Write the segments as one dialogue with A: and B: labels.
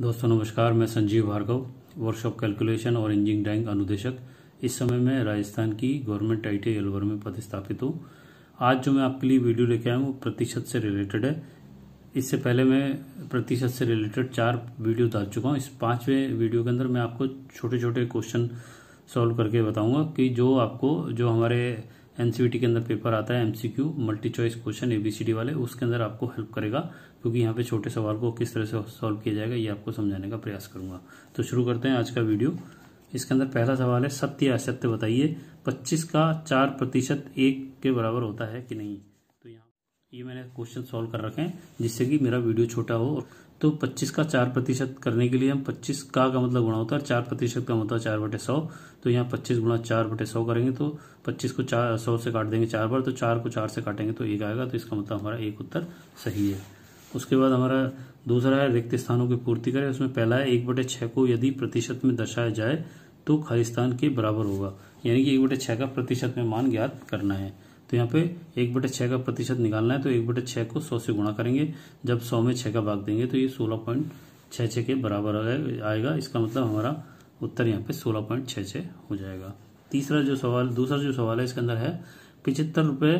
A: दोस्तों नमस्कार मैं संजीव भार्गव वर्कशॉप कैलकुलेशन और इंजीनियरिंग ड्राइंग अनुदेशक इस समय मैं राजस्थान की गवर्नमेंट आई टी अलवर में पदस्थापित हूँ आज जो मैं आपके लिए वीडियो लेके आया हूँ वो प्रतिशत से रिलेटेड है इससे पहले मैं प्रतिशत से रिलेटेड चार वीडियो डाल चुका हूँ इस पांचवें वीडियो के अंदर मैं आपको छोटे छोटे क्वेश्चन सॉल्व करके बताऊंगा कि जो आपको जो हमारे एनसीबीटी के अंदर पेपर आता है MCQ multi choice question ABCD वाले उसके अंदर आपको हेल्प करेगा क्योंकि यहाँ पे छोटे सवाल को किस तरह से सॉल्व किया जाएगा ये आपको समझाने का प्रयास करूंगा तो शुरू करते हैं आज का वीडियो इसके अंदर पहला सवाल है सत्य असत्य बताइए पच्चीस का चार प्रतिशत एक के बराबर होता है कि नहीं तो यहाँ ये मैंने क्वेश्चन सोल्व कर रखे हैं जिससे कि मेरा वीडियो छोटा हो तो 25 का चार प्रतिशत करने के लिए हम 25 का का मतलब गुणा होता है चार प्रतिशत का मतलब होता है चार बटे सौ तो यहाँ 25 गुणा चार बटे सौ करेंगे तो 25 को चार सौ से काट देंगे चार बार तो चार को चार से काटेंगे तो एक आएगा तो इसका मतलब हमारा एक उत्तर सही है उसके बाद हमारा दूसरा है रिक्त स्थानों की पूर्ति करें उसमें पहला है एक बटे छः को यदि प्रतिशत में दर्शाया जाए तो खालिस्तान के बराबर होगा यानी कि एक बटे छः का प्रतिशत में मान ज्ञात करना है तो यहाँ पे एक बटे छः का प्रतिशत निकालना है तो एक बटे छः को सौ से गुणा करेंगे जब सौ में छः का भाग देंगे तो ये सोलह पॉइंट छः छः के बराबर आएगा इसका मतलब हमारा उत्तर यहाँ पे सोलह पॉइंट छः छः हो जाएगा तीसरा जो सवाल दूसरा जो सवाल है इसके अंदर है पिचहत्तर रुपये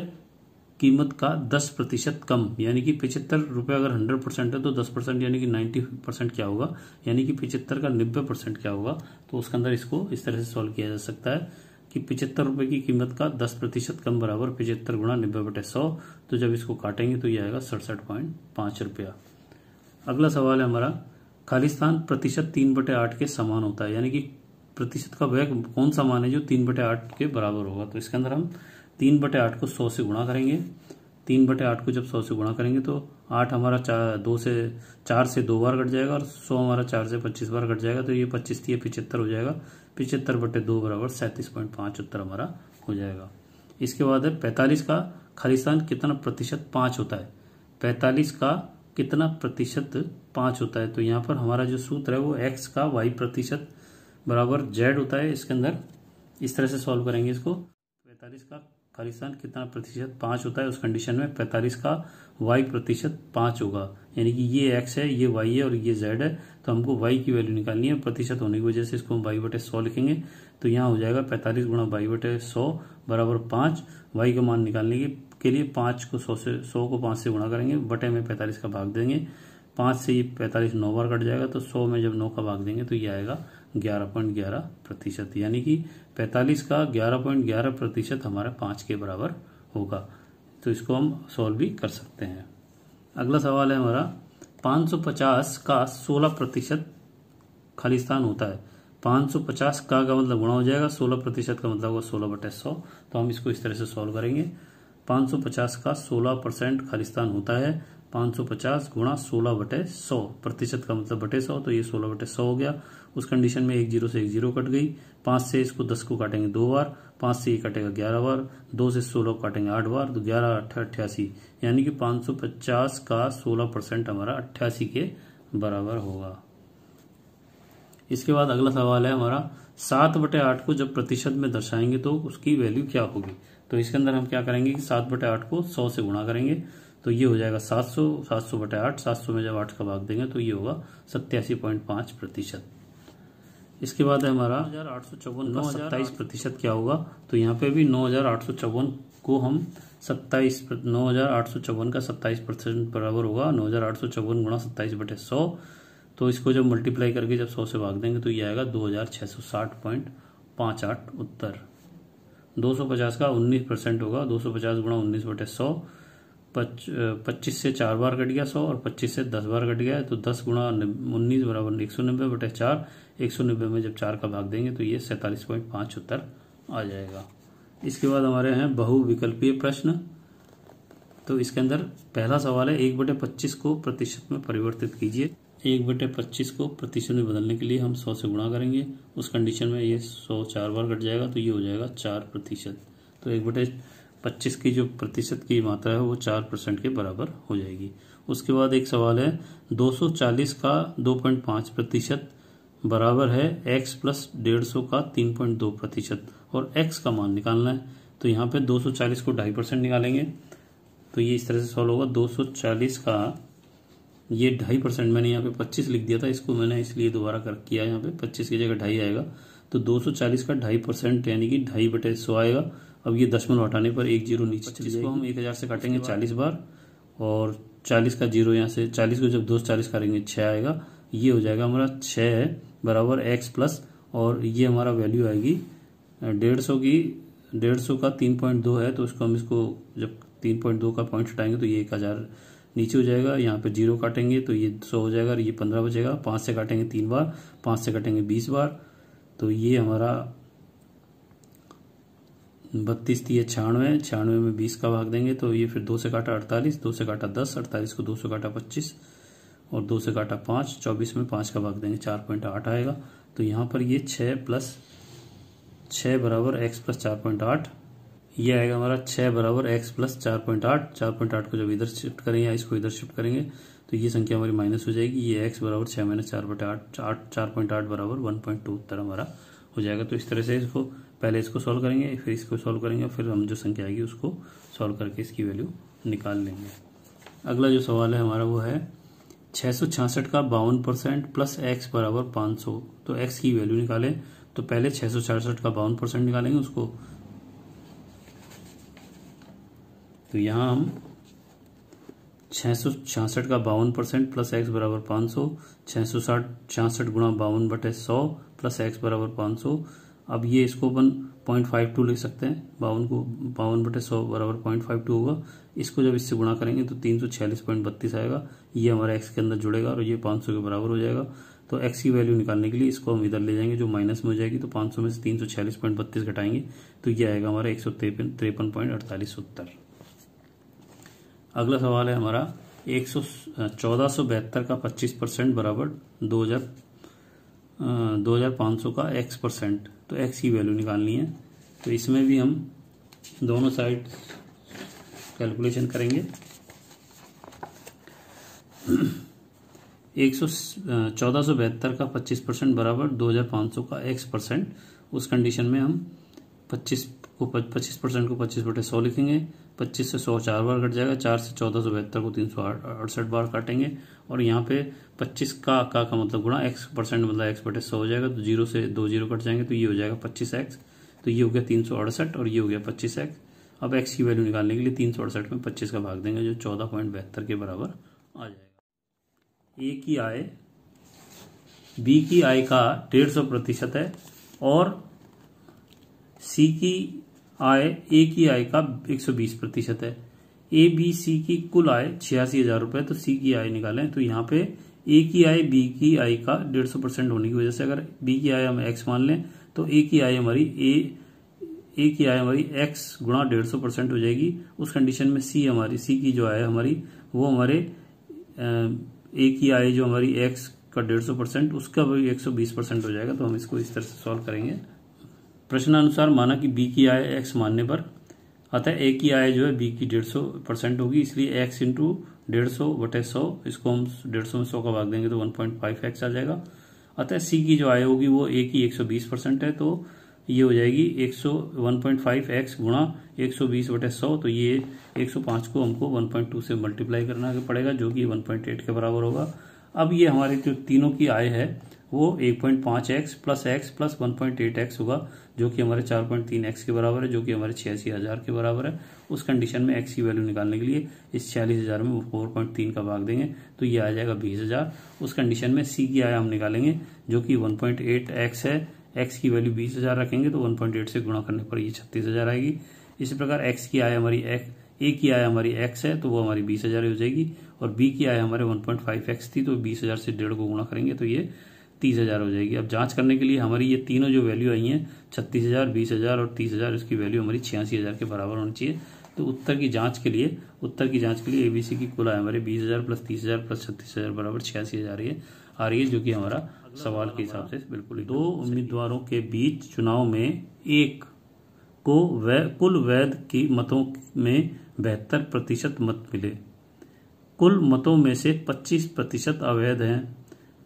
A: कीमत का दस प्रतिशत कम यानी कि पिचहत्तर रुपये अगर हंड्रेड परसेंट है तो दस परसेंट यानी कि नाइन्टी परसेंट क्या होगा यानी कि पिचहत्तर का नब्बे परसेंट क्या होगा तो उसके अंदर इसको इस तरह से सॉल्व किया जा सकता है कि पिछहत्तर रुपए की कीमत का दस प्रतिशत कम बराबर पिछहत्तर गुणा नब्बे बटे सौ तो जब इसको काटेंगे तो यह आएगा सड़सठ पॉइंट पांच रुपया अगला सवाल है हमारा खालिस्तान प्रतिशत तीन बटे आठ के समान होता है यानी कि प्रतिशत का वह कौन सा मान है जो तीन बटे आठ के बराबर होगा तो इसके अंदर हम तीन बटे आठ को सौ से गुणा करेंगे तीन बटे आठ को जब सौ से गुणा करेंगे तो आठ हमारा चार दो से चार से दो बार कट जाएगा और सौ हमारा चार से पच्चीस बार कट जाएगा तो ये पच्चीस तीय हो जाएगा पिछहत्तर बटे दो बराबर सैंतीस पॉइंट पांच उत्तर हमारा हो जाएगा इसके बाद है पैंतालीस का खालिस्तान कितना प्रतिशत पांच होता है पैंतालीस का कितना प्रतिशत पांच होता है तो यहाँ पर हमारा जो सूत्र है वो एक्स का वाई प्रतिशत बराबर जेड होता है इसके अंदर इस तरह से सॉल्व करेंगे इसको पैंतालीस का खालिस्तान कितना प्रतिशत पांच होता है उस कंडीशन में पैंतालीस का वाई प्रतिशत पांच होगा यानी कि ये एक्स है ये वाई है और ये जेड है तो हमको वाई की वैल्यू निकालनी है प्रतिशत होने की वजह से इसको हम वाई बटे सौ लिखेंगे तो यहाँ हो जाएगा पैंतालीस गुणा वाई बटे सौ बराबर पाँच वाई का मान निकालने के लिए पाँच को सौ से सौ को पाँच से गुणा करेंगे बटे में पैंतालीस का भाग देंगे पाँच से ये पैंतालीस नौ बार कट जाएगा तो सौ में जब नौ का भाग देंगे तो ये आएगा ग्यारह पॉइंट ग्यारह प्रतिशत यानी कि पैंतालीस का ग्यारह पॉइंट ग्यारह प्रतिशत हमारा पाँच के बराबर होगा तो इसको हम सॉल्व भी कर सकते हैं अगला सवाल है हमारा 550 का 16 प्रतिशत खाली स्थान होता है 550 का का मतलब गुणा हो जाएगा 16 प्रतिशत का मतलब होगा 16 बटे सौ तो हम इसको इस तरह से सॉल्व करेंगे 550 का 16 परसेंट खाली स्थान होता है 550 गुणा सोलह बटे सौ प्रतिशत का मतलब बटे सौ तो ये सोलह बटे सौ हो गया उस कंडीशन में एक जीरो से एक जीरो कट गई पांच से इसको दस को काटेंगे दो बार पांच से ये काटेगा ग्यारह बार दो से सोलह को काटेंगे आठ बार तो ग्यारह अठ अट्ठासी यानी कि पांच सौ पचास का सोलह परसेंट हमारा अट्ठासी के बराबर होगा इसके बाद अगला सवाल है हमारा सात बटे आठ को जब प्रतिशत में दर्शाएंगे तो उसकी वैल्यू क्या होगी तो इसके अंदर हम क्या करेंगे कि सात बटे आठ को सौ से गुणा करेंगे तो ये हो जाएगा सात सौ सात सौ बटे आठ सात सौ में जब आठ का भाग देंगे तो ये होगा सत्यासी पॉइंट पांच प्रतिशत इसके बाद है हमारा हजार आठ सौ चौवन प्रतिशत क्या होगा तो यहाँ पे भी नौ हजार आठ सौ चौवन को हम सत्ताईस नौ हजार आठ सौ चौवन का सत्ताईस परसेंट बराबर होगा नौ हजार आठ सौ चौवन गुणा सत्ताईस बटे सौ तो इसको जब मल्टीप्लाई करके जब सौ से भाग देंगे तो ये आएगा दो हजार छः सौ साठ पॉइंट पाँच आठ उत्तर दो सौ पचास का उन्नीस परसेंट होगा दो सौ पचास गुणा उन्नीस बटे सौ पच्चीस से चार बार कट गया सौ और पच्चीस से दस बार कट गया है तो दस गुणा उन्नीस बराबर एक सौ नब्बे बटे चार एक सौ नब्बे में जब चार का भाग देंगे तो ये सैंतालीस पॉइंट पाँच उत्तर आ जाएगा इसके बाद हमारे हैं बहुविकल्पीय प्रश्न तो इसके अंदर पहला सवाल है एक बटे पच्चीस को प्रतिशत में परिवर्तित कीजिए एक बटे पच्चीस को प्रतिशत में बदलने के लिए हम सौ से गुणा करेंगे उस कंडीशन में ये सौ चार बार कट जाएगा तो ये हो जाएगा चार प्रतिशत तो एक बटे पच्चीस की जो प्रतिशत की मात्रा है वो चार परसेंट के बराबर हो जाएगी उसके बाद एक सवाल है 240 का 2.5 प्रतिशत बराबर है x प्लस डेढ़ सौ का 3.2 प्रतिशत और x का मान निकालना है तो यहाँ पे 240 को ढाई परसेंट निकालेंगे तो ये इस तरह से सॉल्व होगा 240 का ये ढाई परसेंट मैंने यहाँ पे 25 लिख दिया था इसको मैंने इसलिए दोबारा कर किया यहाँ पे 25 की जगह ढाई आएगा तो 240 का ढाई परसेंट यानी कि ढाई बटे सौ आएगा अब ये दशमलव हटाने पर एक जीरो नीचे चली जाएगी हम एक हज़ार से काटेंगे चालीस बार और चालीस का जीरो यहाँ से चालीस को जब दो चालीस काटेंगे छः आएगा ये हो जाएगा हमारा छः बराबर एक्स प्लस और ये हमारा वैल्यू आएगी डेढ़ सौ की डेढ़ सौ का तीन पॉइंट दो है तो उसको हम इसको जब तीन पॉइंट दो का पॉइंट हटाएंगे तो ये एक हज़ार नीचे हो जाएगा यहाँ पे जीरो काटेंगे तो ये सौ हो जाएगा और ये पंद्रह बचेगा पाँच से काटेंगे तीन बार पाँच से काटेंगे बीस बार तो ये हमारा बत्तीस तीय छियानवे छियानवे में बीस का भाग देंगे तो ये फिर दो से काटा अड़तालीस दो से काटा दस अड़तालीस को दो से काटा पच्चीस और दो से काटा पाँच चौबीस में पाँच का भाग देंगे चार पॉइंट आठ आएगा तो यहाँ पर ये छः प्लस छः बराबर एक्स प्लस चार पॉइंट आठ ये आएगा हमारा छः बराबर एक्स प्लस चार पॉइंट आठ चार पॉइंट आठ को जब इधर शिफ्ट करेंगे या इसको इधर शिफ्ट करेंगे तो ये संख्या हमारी माइनस हो जाएगी ये एक्स बराबर छः माइनस चार पॉइंट आठ आठ चार पॉइंट आठ बराबर वन पॉइंट टू उत्तर हमारा हो जाएगा तो इस तरह से इसको पहले इसको सॉल्व करेंगे फिर इसको सॉल्व करेंगे और फिर हम जो संख्या आएगी उसको सॉल्व करके इसकी वैल्यू निकाल लेंगे अगला जो सवाल है हमारा वो है छः का बावन परसेंट प्लस एक्स बराबर पाँच सौ तो एक्स की वैल्यू निकालें तो पहले छः का बावन परसेंट निकालेंगे उसको तो यहाँ हम छः का बावन परसेंट प्लस एक्स बराबर पाँच सौ छः सौ साठ छियासठ गुणा बावन बटे सौ प्लस एक्स बराबर पाँच सौ अब ये इसको अपन पॉइंट फाइव टू लिख सकते हैं बावन को बावन बटे सौ बराबर पॉइंट फाइव टू होगा इसको जब इससे गुणा करेंगे तो तीन सौ छियालीस पॉइंट बत्तीस आएगा ये हमारा एक्स के अंदर जुड़ेगा और ये पाँच सौ के बराबर हो जाएगा तो एक्स की वैल्यू निकालने के लिए इसको हम इधर ले जाएंगे जो माइनस में हो जाएगी तो पाँच सौ में से तीन सौ छियालीस पॉइंट बत्तीस घटाएंगे तो ये आएगा हमारा एक सौ तिरपन तिरपन पॉइंट अड़तालीस सत्तर अगला सवाल है हमारा एक सौ चौदह सौ बहत्तर का पच्चीस परसेंट बराबर दो हज़ार दो हज़ार पाँच सौ का एक्स परसेंट तो एक्स की वैल्यू निकालनी है तो इसमें भी हम दोनों साइड कैलकुलेशन करेंगे एक सौ चौदह सौ का पच्चीस परसेंट बराबर दो हज़ार सौ का एक्स परसेंट उस कंडीशन में हम पच्चीस को पच्चीस परसेंट को पच्चीस बटे सौ लिखेंगे पच्चीस से 100 चार बार कट जाएगा चार से चौदह सौ बहत्तर को तीन सौ अड़सठ बार काटेंगे और यहाँ पे पच्चीस का का का मतलब गुणा एक्स परसेंट मतलब x बटे सौ हो जाएगा तो जीरो से दो जीरो कट जाएंगे तो ये हो जाएगा पच्चीस एक्स तो ये हो गया तीन सौ अड़सठ और ये हो गया पच्चीस एक्स अब एक्स की वैल्यू निकालने के लिए तीन सौ अड़सठ में पच्चीस का भाग देंगे जो चौदह पॉइंट बहत्तर के बराबर आ जाएगा ए की आय बी की आय का डेढ़ सौ प्रतिशत है और सी की आय ए की आय का 120 प्रतिशत है ए बी सी की कुल आय छियासी हजार रुपये तो सी की आय निकालें तो यहाँ पे ए की आय बी की आय का डेढ़ सौ परसेंट होने की वजह से अगर बी की आय हम एक्स मान लें तो ए की आय हमारी ए ए की आय हमारी एक्स गुणा डेढ़ सौ परसेंट हो जाएगी उस कंडीशन में सी हमारी सी की जो आय हमारी वो हमारे ए की आय जो हमारी एक्स का डेढ़ सौ परसेंट उसका भी एक सौ बीस परसेंट हो जाएगा तो हम इसको इस तरह से सॉल्व करेंगे प्रश्न अनुसार माना कि बी की आय एक्स मानने पर अतः ए की आय जो है बी की डेढ़ सौ परसेंट होगी इसलिए एक्स इंटू डेढ़ सौ बटे सौ इसको हम डेढ़ सौ में सौ का भाग देंगे तो वन पॉइंट फाइव एक्स आ जाएगा अतः सी की जो आय होगी वो ए की एक सौ बीस परसेंट है तो ये हो जाएगी एक सौ वन पॉइंट फाइव एक्स गुणा एक सौ बीस बटे सौ तो ये एक सौ पाँच को हमको वन पॉइंट टू से मल्टीप्लाई करना पड़ेगा जो कि वन पॉइंट एट के बराबर होगा अब ये हमारे जो तीनों की आय है वो एक पॉइंट पांच X plus X plus one point eight X होगा जो कि हमारे चार पॉइंट तीन एक्स के बराबर है जो कि हमारे छियासी हज़ार के बराबर है उस कंडीशन में एक्स की वैल्यू निकालने के लिए इस छियालीस हज़ार में फोर पॉइंट तीन का भाग देंगे तो ये आ जाएगा बीस हज़ार उस कंडीशन में सी की आय हम निकालेंगे जो कि वन पॉइंट एट एक्स है एक्स की वैल्यू बीस हज़ार रखेंगे तो वन पॉइंट एट से गुणा करने पर ये छत्तीस हज़ार आएगी इसी प्रकार एक्स की आय हमारी एक्स ए की आय हमारी एक्स है तो वो हमारी बीस हज़ार हो जाएगी और बी की आय हमारे वन पॉइंट फाइव एक्स थी तो बीस हज़ार से डेढ़ को गुणा करेंगे तो ये तीस हज़ार हो जाएगी अब जांच करने के लिए हमारी ये तीनों जो वैल्यू आई हैं छत्तीस हज़ार बीस हज़ार और तीस हज़ार इसकी वैल्यू हमारी छियासी हज़ार के बराबर होनी चाहिए तो उत्तर की जांच के लिए उत्तर की जांच के लिए एबीसी की कुल आय हमारे बीस हज़ार प्लस तीस हज़ार प्लस छत्तीस हज़ार बराबर छियासी हज़ार ये आ रही है जो कि हमारा सवाल के हिसाब से बिल्कुल दो उम्मीदवारों के बीच चुनाव में एक को वै, कुल वैध की मतों में बेहतर प्रतिशत मत मिले कुल मतों में से 25 प्रतिशत अवैध हैं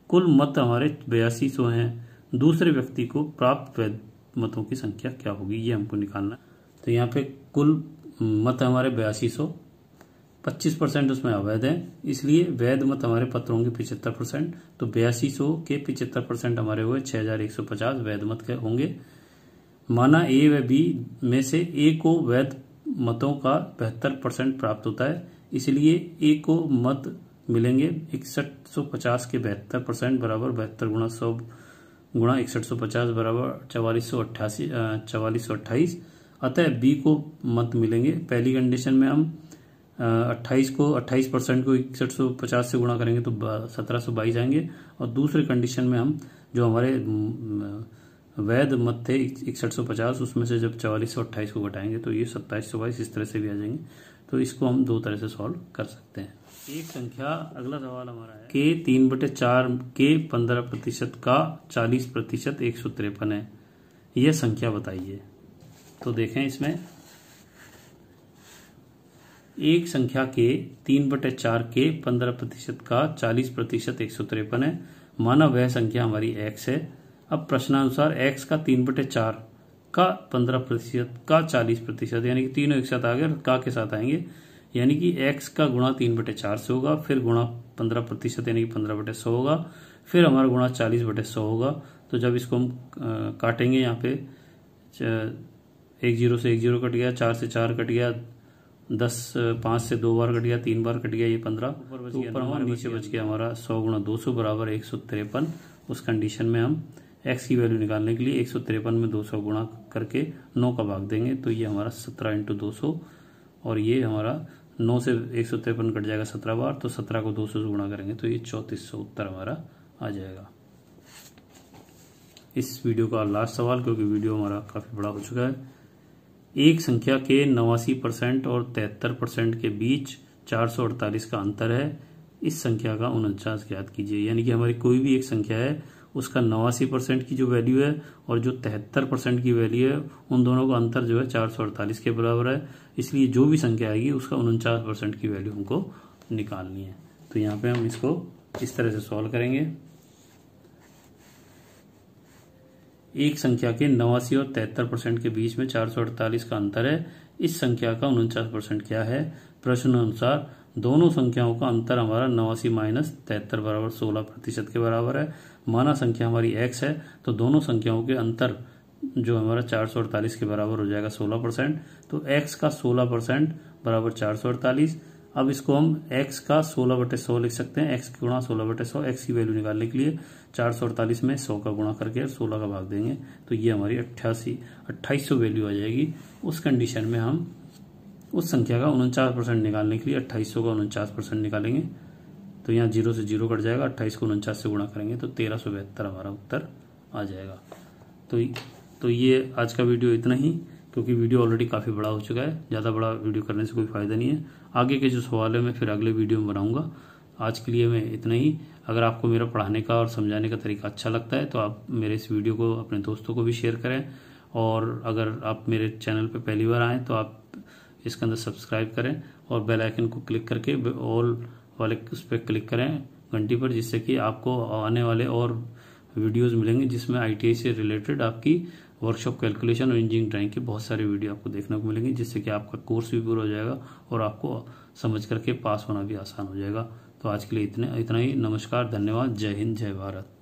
A: कुल मत हमारे बयासी सौ है दूसरे व्यक्ति को प्राप्त वैध मतों की संख्या क्या होगी ये हमको निकालना तो यहाँ पे कुल मत हमारे बयासी सौ पच्चीस परसेंट उसमें अवैध है इसलिए वैध मत हमारे पत्र होंगे पिछहत्तर परसेंट तो बयासी सौ के पिचहत्तर परसेंट हमारे हुए छह हजार एक सौ पचास वैध मत के होंगे माना ए व बी में से ए को वैध मतों का बहत्तर परसेंट प्राप्त होता है इसलिए ए को मत मिलेंगे इकसठ सौ पचास के बहत्तर परसेंट बराबर बहत्तर गुणा सौ गुणा इकसठ सौ पचास बराबर चवालीस सौ अट्ठासी चवालीस सौ अट्ठाईस अतः बी को मत मिलेंगे पहली कंडीशन में हम अट्ठाईस को अट्ठाईस परसेंट को इकसठ सौ पचास से गुणा करेंगे तो सत्रह सौ बाईस आएंगे और दूसरे कंडीशन में हम जो हमारे वैध मत थे इकसठ सौ पचास उसमें से जब चवालीस सौ अट्ठाईस को घटाएंगे तो ये सत्ताईस सौ बाईस इस तरह से भी आ जाएंगे तो इसको हम दो तरह से सॉल्व कर सकते हैं एक संख्या अगला सवाल हमारा है के तीन बटे चार के पंद्रह प्रतिशत का चालीस प्रतिशत एक सौ तिरपन है यह संख्या बताइए तो देखें इसमें एक संख्या के तीन बटे चार के पंद्रह प्रतिशत का चालीस प्रतिशत एक सौ तिरपन है माना वह संख्या हमारी एक्स है अब प्रश्नानुसार एक्स का तीन बटे चार का पंद्रह प्रतिशत का चालीस प्रतिशत यानी कि तीनों एक साथ आ गए का के साथ आएंगे यानी कि एक्स का गुणा तीन बटे चार से होगा फिर गुणा पंद्रह प्रतिशत यानी कि पंद्रह बटे सौ होगा फिर हमारा गुणा चालीस बटे सौ होगा तो जब इसको हम काटेंगे यहाँ पे एक जीरो से एक जीरो कट गया चार से चार कट गया दस पाँच से दो बार कट गया तीन बार कट गया ये पंद्रह ऊपर तो नीचे बच गया हमारा सौ गुणा दो सौ बराबर एक सौ तिरपन उस कंडीशन में हम एक्स की वैल्यू निकालने के लिए एक सौ तिरपन में दो सौ गुणा करके नौ का भाग देंगे तो ये हमारा सत्रह इंटू दो सौ और ये हमारा नौ से एक सौ तिरपन कट जाएगा सत्रह बार तो सत्रह को दो सौ से गुणा करेंगे तो ये चौंतीस सौ उत्तर हमारा आ जाएगा इस वीडियो का लास्ट सवाल क्योंकि वीडियो हमारा काफी बड़ा हो चुका है एक संख्या के नवासी परसेंट और तिहत्तर परसेंट के बीच चार सौ अड़तालीस का अंतर है इस संख्या का उनचास ज्ञात कीजिए यानी कि हमारी कोई भी एक संख्या है उसका नवासी परसेंट की जो वैल्यू है और जो तिहत्तर परसेंट की वैल्यू है उन दोनों का अंतर जो है चार सौ अड़तालीस के बराबर है इसलिए जो भी संख्या आएगी उसका उनचास परसेंट की वैल्यू हमको निकालनी है तो यहाँ पे हम इसको इस तरह से सॉल्व करेंगे एक संख्या के नवासी और तिहत्तर परसेंट के बीच में चार सौ अड़तालीस का अंतर है इस संख्या का उनचास परसेंट क्या है प्रश्न अनुसार दोनों संख्याओं का अंतर हमारा नवासी माइनस तिहत्तर बराबर सोलह प्रतिशत के बराबर है माना संख्या हमारी एक्स है तो दोनों संख्याओं के अंतर जो हमारा चार सौ अड़तालीस के बराबर हो जाएगा सोलह परसेंट तो एक्स का सोलह परसेंट बराबर चार सौ अड़तालीस अब इसको हम x का सोलह बटे सौ लिख सकते हैं x गुणा सोलह बटे सौ एक्स की वैल्यू निकालने के लिए चार सौ अड़तालीस में सौ का गुणा करके सोलह का भाग देंगे तो ये हमारी अट्ठासी अट्ठाईस सौ वैल्यू आ जाएगी उस कंडीशन में हम उस संख्या का उनचास परसेंट निकालने के लिए अट्ठाईस का उनचास परसेंट निकालेंगे तो यहाँ जीरो से जीरो कट जाएगा अट्ठाईस को उनचास से गुणा करेंगे तो तेरह सौ बहत्तर हमारा उत्तर आ जाएगा तो तो ये आज का वीडियो इतना ही क्योंकि वीडियो ऑलरेडी काफ़ी बड़ा हो चुका है ज़्यादा बड़ा वीडियो करने से कोई फ़ायदा नहीं है आगे के जो सवाल है मैं फिर अगले वीडियो में बनाऊँगा आज के लिए मैं इतना ही अगर आपको मेरा पढ़ाने का और समझाने का तरीका अच्छा लगता है तो आप मेरे इस वीडियो को अपने दोस्तों को भी शेयर करें और अगर आप मेरे चैनल पर पहली बार आएँ तो आप इसके अंदर सब्सक्राइब करें और बेल आइकन को क्लिक करके ऑल वाले उस पर क्लिक करें घंटी पर जिससे कि आपको आने वाले और वीडियोस मिलेंगे जिसमें आई से रिलेटेड आपकी वर्कशॉप कैलकुलेशन और इंजीनियरिंग ड्राइंग के बहुत सारे वीडियो आपको देखने को मिलेंगे जिससे कि आपका कोर्स भी पूरा हो जाएगा और आपको समझ करके पास होना भी आसान हो जाएगा तो आज के लिए इतने इतना ही नमस्कार धन्यवाद जय हिंद जय भारत